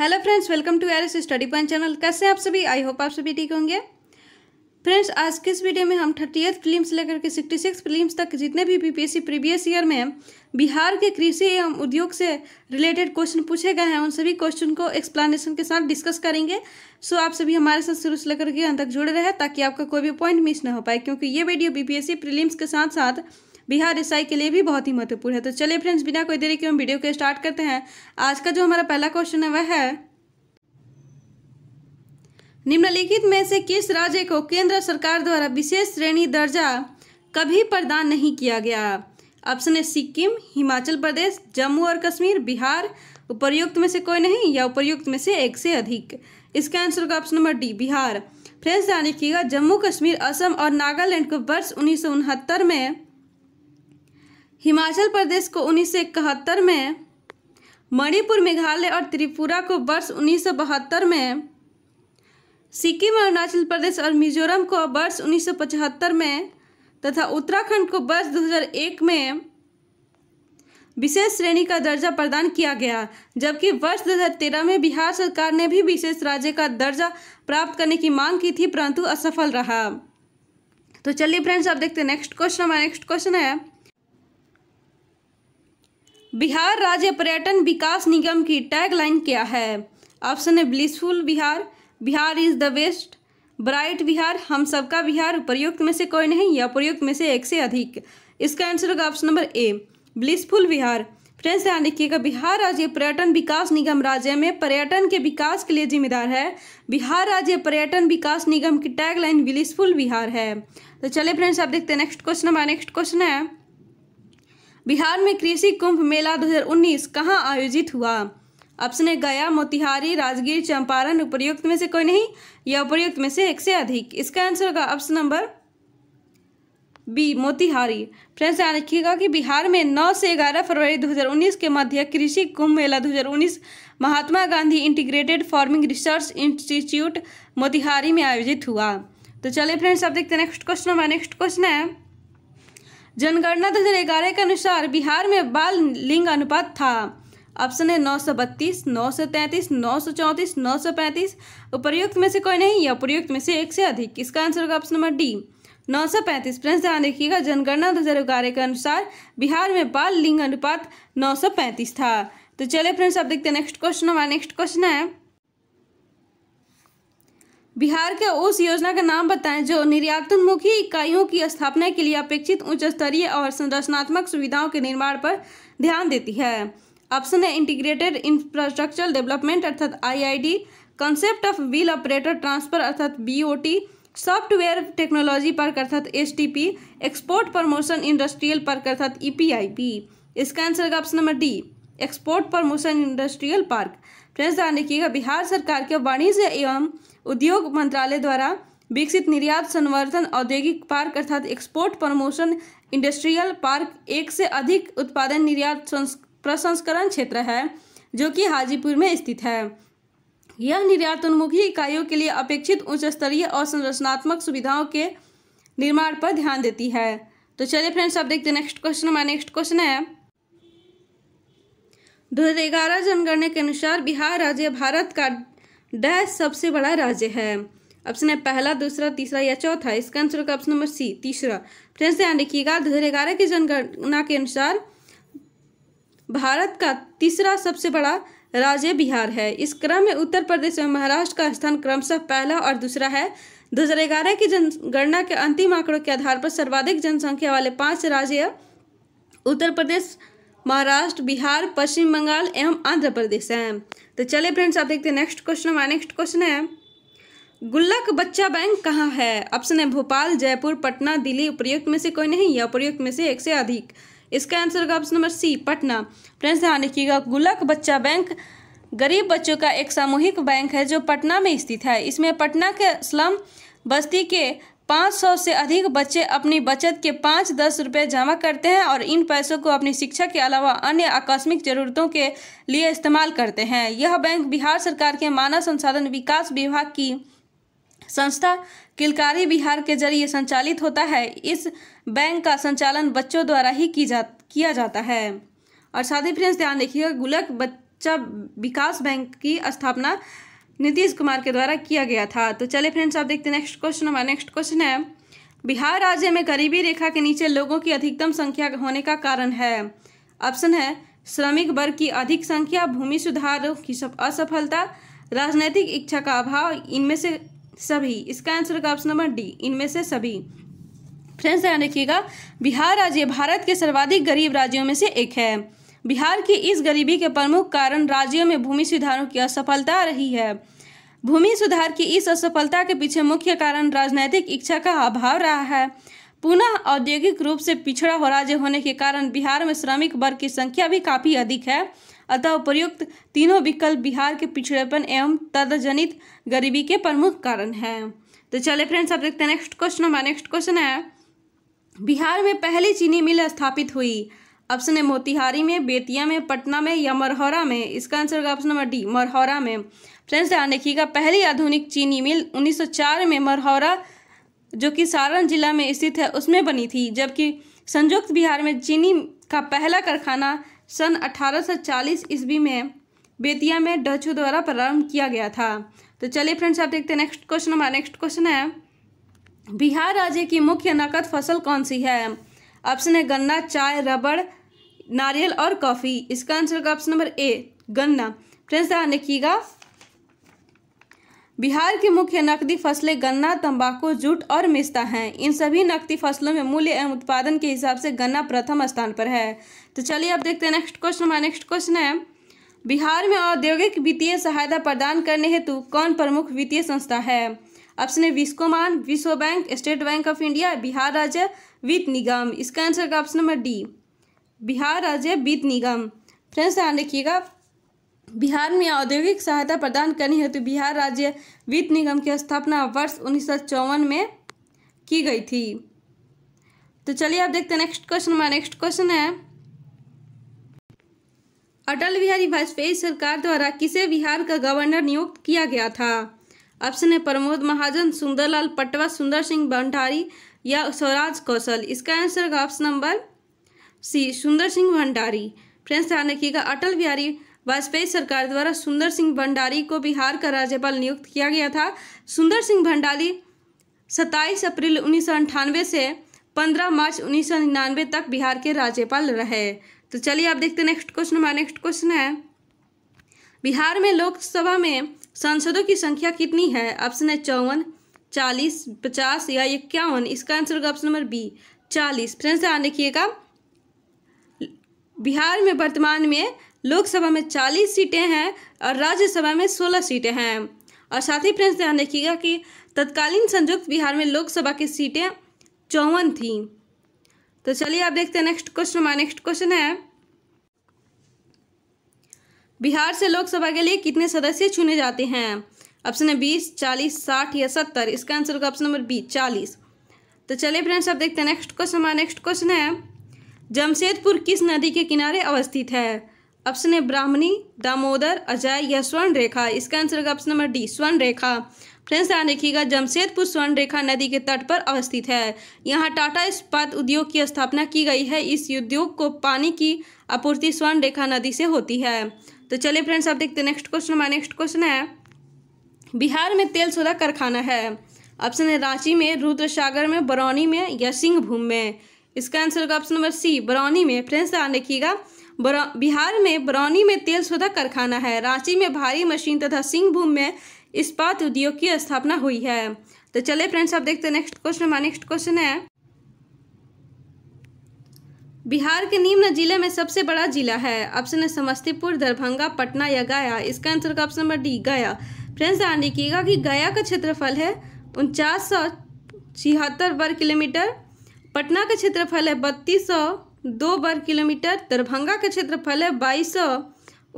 hello friends welcome to R S study point channel कैसे आप सभी आई होप आप सभी ठीक होंगे फ्रेंड्स आज के इस वीडियो में हम थर्टी एथ फिल्म्स लेकर के सिक्सटी सिक्स फिल्म्स तक जितने भी बीपीएससी प्रीवियस ईयर में बिहार के कृषि एवं उद्योग से रिलेटेड क्वेश्चन पूछे गए हैं उन सभी क्वेश्चन को एक्सप्लेनेशन के साथ डिस्कस करेंगे सो आप सभी हमारे साथ शुरू से लेकर के अंत तक जुड़े रहे ताकि आपका कोई भी पॉइंट मिस ना हो पाए क्योंकि ये वीडियो बी पी के साथ साथ बिहार एसआई के लिए भी बहुत ही महत्वपूर्ण है तो चलिए फ्रेंड्स बिना कोई देरी के हम वीडियो को स्टार्ट करते हैं आज का जो हमारा पहला क्वेश्चन है वह है निम्नलिखित में से किस राज्य को केंद्र सरकार द्वारा विशेष श्रेणी दर्जा कभी प्रदान नहीं किया गया ऑप्शन है सिक्किम हिमाचल प्रदेश जम्मू और कश्मीर बिहार उपर्युक्त में से कोई नहीं या उपर्युक्त में से एक से अधिक इसका आंसर होगा option number D Bihar friends ध्यान रखिएगा जम्मू कश्मीर असम और नागालैंड को वर्ष उन्नीस में हिमाचल प्रदेश को उन्नीस में मणिपुर मेघालय और त्रिपुरा को वर्ष उन्नीस में सिक्किम अरुणाचल प्रदेश और मिजोरम को वर्ष उन्नीस में तथा उत्तराखंड को वर्ष 2001 में विशेष श्रेणी का दर्जा प्रदान किया गया जबकि वर्ष 2013 में बिहार सरकार ने भी विशेष राज्य का दर्जा प्राप्त करने की मांग की थी परंतु असफल रहा तो चलिए फ्रेंड्स आप देखते हैं नेक्स्ट क्वेश्चन हमारा नेक्स्ट क्वेश्चन है बिहार राज्य पर्यटन विकास निगम की टैगलाइन क्या है ऑप्शन है blissful Bihar Bihar is the best bright Bihar हम सबका बिहार प्रयुक्त में से कोई नहीं या प्रयुक्त में से एक से अधिक इसका आंसर होगा option number A blissful Bihar friends ध्यान रखिएगा बिहार राज्य पर्यटन विकास निगम राज्य में पर्यटन के विकास के लिए जिम्मेदार है बिहार राज्य पर्यटन विकास निगम की टैगलाइन ब्लिसफुल बिहार है तो चले फ्रेंड्स आप देखते हैं नेक्स्ट क्वेश्चन हमारा नेक्स्ट क्वेश्चन है बिहार में कृषि कुंभ मेला 2019 कहाँ आयोजित हुआ ऑप्शन है गया मोतिहारी राजगीर चंपारण उपर्युक्त में से कोई नहीं या उपर्युक्त में से एक से अधिक इसका आंसर होगा option number B Motihari friends याद रखिएगा कि बिहार में 9 से 11 फरवरी 2019 के मध्य Krishi Kumbh Mela 2019 Mahatma Gandhi integrated farming research institute Motihari में आयोजित हुआ तो चलिए फ्रेंड्स अब देखते हैं नेक्स्ट क्वेश्चन हमारा नेक्स्ट क्वेश्चन है जनगणना ग्यारह के अनुसार बिहार में बाल लिंग अनुपात था ऑप्शन है नौ सौ बत्तीस नौ सौ तैंतीस नौ सौ चौंतीस नौ सौ पैंतीस उपरयुक्त में से कोई नहीं या उपरयुक्त में से एक से अधिक इसका आंसर होगा ऑप्शन नंबर डी नौ सौ पैंतीस फ्रेंड्स ध्यान रखिएगा जनगणना दो हज़ार ग्यारह के अनुसार बिहार में बाल लिंग अनुपात नौ सौ पैंतीस था तो चलिए फ्रेंड्स अब देखते हैं नेक्स्ट क्वेश्चन हमारा नेक्स्ट क्वेश्चन है बिहार के उस योजना का नाम बताएं जो निर्यातोन्मुखी इकाइयों की स्थापना के लिए अपेक्षित उच्च स्तरीय और संरचनात्मक सुविधाओं के निर्माण पर ध्यान देती है ऑप्शन है इंटीग्रेटेड इंफ्रास्ट्रक्चर डेवलपमेंट अर्थात IID concept of wheel operator transfer अर्थात बीओटी सॉफ्टवेयर टेक्नोलॉजी पर अर्थात S export promotion industrial park अर्थात ई e इसका आंसर का option number D export promotion industrial park friends ध्यान रखिएगा बिहार सरकार के वाणिज्य एवं उद्योग मंत्रालय द्वारा विकसित निर्यात संवर्धन औद्योगिक पार्क अर्थात एक्सपोर्ट प्रमोशन इंडस्ट्रियल पार्क एक से अधिक उत्पादन निर्यात प्रसंस्करण क्षेत्र है जो कि हाजीपुर में स्थित है यह निर्यात उन्मुखी इकाइयों के लिए अपेक्षित उच्च स्तरीय और संरचनात्मक सुविधाओं के निर्माण पर ध्यान देती है तो चलिए फ्रेंड्स आप देखते हैं नेक्स्ट क्वेश्चन हमारा नेक्स्ट क्वेश्चन है दो हज़ार ग्यारह जनगणना के अनुसार बिहार राज्य भारत का डह सबसे बड़ा राज्य है ऑप्शन है पहला दूसरा तीसरा या चौथा इसका आंसर होगा ऑप्शन नंबर सी तीसरा फ्रेंड्स ध्यान रखिएगा दो हज़ार ग्यारह की जनगणना के अनुसार भारत का तीसरा सबसे बड़ा राज्य बिहार है इस क्रम में उत्तर प्रदेश में महाराष्ट्र का स्थान क्रमशः पहला और दूसरा है 2011 की जनगणना के अंतिम आंकड़ों के आधार पर सर्वाधिक जनसंख्या वाले पांच राज्य उत्तर प्रदेश महाराष्ट्र बिहार पश्चिम बंगाल एवं आंध्र प्रदेश हैं तो चले फ्रेंड्स आप देखते हैं नेक्स्ट क्वेश्चन हमारा नेक्स्ट क्वेश्चन है गुल्लक बच्चा बैंक कहाँ है ऑप्शन है भोपाल जयपुर पटना दिल्ली उपयुक्त में से कोई नहीं या उपयुक्त में से एक से अधिक इसका आंसर होगा option number C Patna friends ध्यान रखिएगा गुल्लक बच्चा बैंक गरीब बच्चों का एक सामूहिक बैंक है जो पटना में स्थित है इसमें पटना के स्लम बस्ती के 500 से अधिक बच्चे अपनी बचत के पाँच दस रुपये जमा करते हैं और इन पैसों को अपनी शिक्षा के अलावा अन्य आकस्मिक जरूरतों के लिए इस्तेमाल करते हैं यह बैंक बिहार सरकार के मानव संसाधन विकास विभाग की संस्था किलकारी बिहार के जरिए संचालित होता है इस बैंक का संचालन बच्चों द्वारा ही की जा किया जाता है और साथ ही फ्रेंड्स ध्यान देखिएगा गुलक बच्चा विकास बैंक की स्थापना नीतीश कुमार के द्वारा किया गया था तो चले फ्रेंड्स आप देखते नेक्स्ट क्वेश्चन हमारा नेक्स्ट क्वेश्चन है बिहार राज्य में गरीबी रेखा के नीचे लोगों की अधिकतम संख्या होने का कारण है ऑप्शन है श्रमिक वर्ग की अधिक संख्या भूमि सुधारों की असफलता राजनैतिक इच्छा का अभाव इनमें से सभी इसका आंसर का ऑप्शन नंबर डी इनमें से सभी फ्रेंड्स ध्यान रखिएगा बिहार राज्य भारत के सर्वाधिक गरीब राज्यों में से एक है बिहार की इस गरीबी के प्रमुख कारण राज्यों में भूमि सुधारों की असफलता रही है भूमि सुधार की इस असफलता के पीछे मुख्य कारण राजनैतिक इच्छा का अभाव रहा है पुनः औद्योगिक रूप से पिछड़ा हो राज्य होने के कारण बिहार में श्रमिक वर्ग की संख्या भी काफ़ी अधिक है अतः उपयुक्त तीनों विकल्प बिहार के पिछड़ेपन एवं तदजनित गरीबी के प्रमुख कारण हैं तो चले फ्रेंड्स आप देखते हैं नेक्स्ट क्वेश्चन हमारा नेक्स्ट क्वेश्चन है बिहार में पहली चीनी मिल स्थापित हुई ऑप्शन है मोतिहारी में बेतिया में पटना में या मरहौरा में इसका आंसर होगा ऑप्शन नंबर डी मरहौरा में फ्रेंड्स ध्यान रखिएगा पहली आधुनिक चीनी मिल 1904 में मरहौरा जो कि सारण जिला में स्थित है उसमें बनी थी जबकि संयुक्त बिहार में चीनी का पहला कारखाना सन 1840 ईस्वी में बेतिया में डचों द्वारा प्रारंभ किया गया था तो चलिए फ्रेंड्स आप देखते हैं नेक्स्ट क्वेश्चन हमारा नेक्स्ट क्वेश्चन है बिहार राज्य की मुख्य नकद फसल कौन सी है ऑप्शन है गन्ना चाय रबड़ नारियल और कॉफ़ी इसका आंसर होगा ऑप्शन नंबर ए गन्ना फ्रेंड्स ध्यान रखिएगा बिहार की मुख्य नकदी फसलें गन्ना तंबाकू जूट और मिस्ता हैं इन सभी नकदी फसलों में मूल्य एवं उत्पादन के हिसाब से गन्ना प्रथम स्थान पर है तो चलिए अब देखते हैं नेक्स्ट क्वेश्चन हमारा नेक्स्ट क्वेश्चन है बिहार में औद्योगिक वित्तीय सहायता प्रदान करने हेतु कौन प्रमुख वित्तीय संस्था है ऑप्शन है विस्कोमान विश्व bank State Bank of India Bihar राज्य वित्त निगम इसका आंसर का ऑप्शन नंबर डी बिहार राज्य वित्त निगम फ्रेंड्स ध्यान रखिएगा बिहार में औद्योगिक सहायता प्रदान करने हेतु तो बिहार राज्य वित्त निगम की स्थापना वर्ष उन्नीस में की गई थी तो चलिए आप देखते हैं नेक्स्ट क्वेश्चन हमारा नेक्स्ट क्वेश्चन है अटल बिहारी वाजपेयी सरकार द्वारा किसे बिहार का गवर्नर नियुक्त किया गया था ऑप्शन है प्रमोद महाजन सुंदरलाल पटवा सुंदर सिंह भंडारी या स्वराज कौशल इसका आंसर होगा ऑप्शन नंबर सी सुंदर सिंह भंडारी फ्रेंड्स ध्यान रखिएगा अटल बिहारी वाजपेयी सरकार द्वारा सुंदर सिंह भंडारी को बिहार का राज्यपाल नियुक्त किया गया था सुंदर सिंह भंडारी सत्ताईस अप्रैल उन्नीस से 15 मार्च उन्नीस तक बिहार के राज्यपाल रहे तो चलिए आप देखते नेक्स्ट क्वेश्चन हमारा नेक्स्ट क्वेश्चन है बिहार में लोकसभा में सांसदों की संख्या कितनी है ऑप्शन है चौवन चालीस पचास या इक्यावन इसका आंसर होगा ऑप्शन नंबर बी चालीस फ्रेंड्स ध्यान रखिएगा बिहार में वर्तमान में लोकसभा में चालीस सीटें हैं और राज्यसभा में सोलह सीटें हैं और साथ ही फ्रेंड्स ध्यान रखिएगा कि तत्कालीन संयुक्त बिहार में लोकसभा की सीटें चौवन थी तो चलिए आप देखते हैं नेक्स्ट क्वेश्चन हमारा नेक्स्ट क्वेश्चन है बिहार से लोकसभा के लिए कितने सदस्य चुने जाते हैं ऑप्शन है बीस चालीस साठ या सत्तर इसका आंसर होगा ऑप्शन नंबर बी चालीस तो चलिए फ्रेंड्स आप देखते हैं नेक्स्ट क्वेश्चन हमारा नेक्स्ट क्वेश्चन है जमशेदपुर किस नदी के किनारे अवस्थित है ऑप्शन है ब्राह्मणी दामोदर अजय या स्वर्ण रेखा इसका आंसर होगा ऑप्शन नंबर डी स्वर्ण रेखा फ्रेंड्स ध्यान रखिएगा जमशेदपुर स्वर्ण रेखा नदी के तट पर अवस्थित है यहाँ टाटा इस्पात उद्योग की स्थापना की गई है इस उद्योग को पानी की आपूर्ति स्वर्ण रेखा नदी से होती है तो चलिए फ्रेंड्स आप देखते हैं नेक्स्ट क्वेश्चन हमारा नेक्स्ट क्वेश्चन है बिहार में तेल सोदा कारखाना है ऑप्शन है रांची में रुद्रसागर में बरौनी में या सिंहभूम में इसका आंसर होगा ऑप्शन नंबर सी बरौनी में फ्रेंड्स ध्यान रखिएगा बिहार में बरौनी में तेल शोधक कारखाना है रांची में भारी मशीन तथा सिंहभूम में इस्पात उद्योग की स्थापना हुई है तो चले फ्रेंड्स आप देखते हैं नेक्स्ट क्वेश्चन हमारा नेक्स्ट क्वेश्चन है बिहार के निम्न जिले में सबसे बड़ा जिला है ऑप्शन है समस्तीपुर दरभंगा पटना या गया इसका आंसर का ऑप्शन नंबर डी गया फ्रेंड्स ध्यान रखिएगा कि गया का क्षेत्रफल है उनचास सौ छिहत्तर वर्ग किलोमीटर पटना का क्षेत्रफल है बत्तीस सौ दो वर्ग किलोमीटर दरभंगा का क्षेत्रफल है बाईस सौ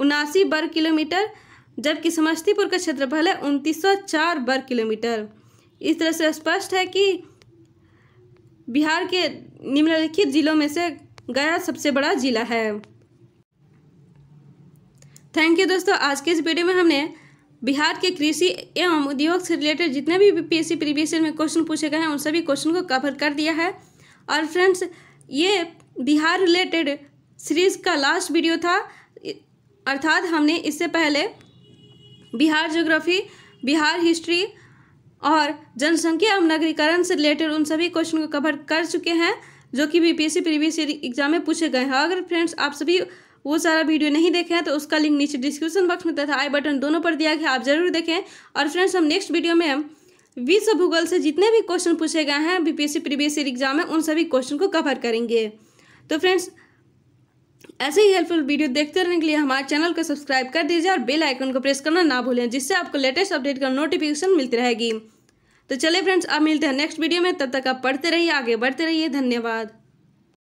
उनासी वर्ग किलोमीटर जबकि समस्तीपुर का क्षेत्रफल है उनतीस सौ चार वर्ग किलोमीटर इस तरह से स्पष्ट है कि बिहार के निम्नलिखित जिलों में से गया सबसे बड़ा जिला है थैंक यू दोस्तों आज के इस वीडियो में हमने बिहार के कृषि एवं उद्योग से रिलेटेड जितने भी पी प्रीवियस ईयर में क्वेश्चन पूछे गए हैं उन सभी क्वेश्चन को कवर कर दिया है और फ्रेंड्स ये बिहार रिलेटेड सीरीज़ का लास्ट वीडियो था अर्थात हमने इससे पहले बिहार जोग्राफी बिहार हिस्ट्री और जनसंख्या एवं नगरीकरण से रिलेटेड उन सभी क्वेश्चन को कवर कर चुके हैं जो कि बी प्रीवियस ईयर एग्जाम में पूछे गए हैं अगर फ्रेंड्स आप सभी वो सारा वीडियो नहीं देखे हैं तो उसका लिंक नीचे डिस्क्रिप्शन बॉक्स में तथा आई बटन दोनों पर दिया गया आप जरूर देखें और फ्रेंड्स हम नेक्स्ट वीडियो में विश्व भूगोल से जितने भी क्वेश्चन पूछे गए हैं बीपीएससी प्रीवियस ईयर एग्जाम में उन सभी क्वेश्चन को कवर करेंगे तो फ्रेंड्स ऐसे ही हेल्पफुल वीडियो देखते रहने के लिए हमारे चैनल को सब्सक्राइब कर दीजिए और बेल आइकन को प्रेस करना ना भूलें जिससे आपको लेटेस्ट अपडेट का नोटिफिकेशन मिलती रहेगी तो चलिए फ्रेंड्स आप मिलते हैं नेक्स्ट वीडियो में तब तक आप पढ़ते रहिए आगे बढ़ते रहिए धन्यवाद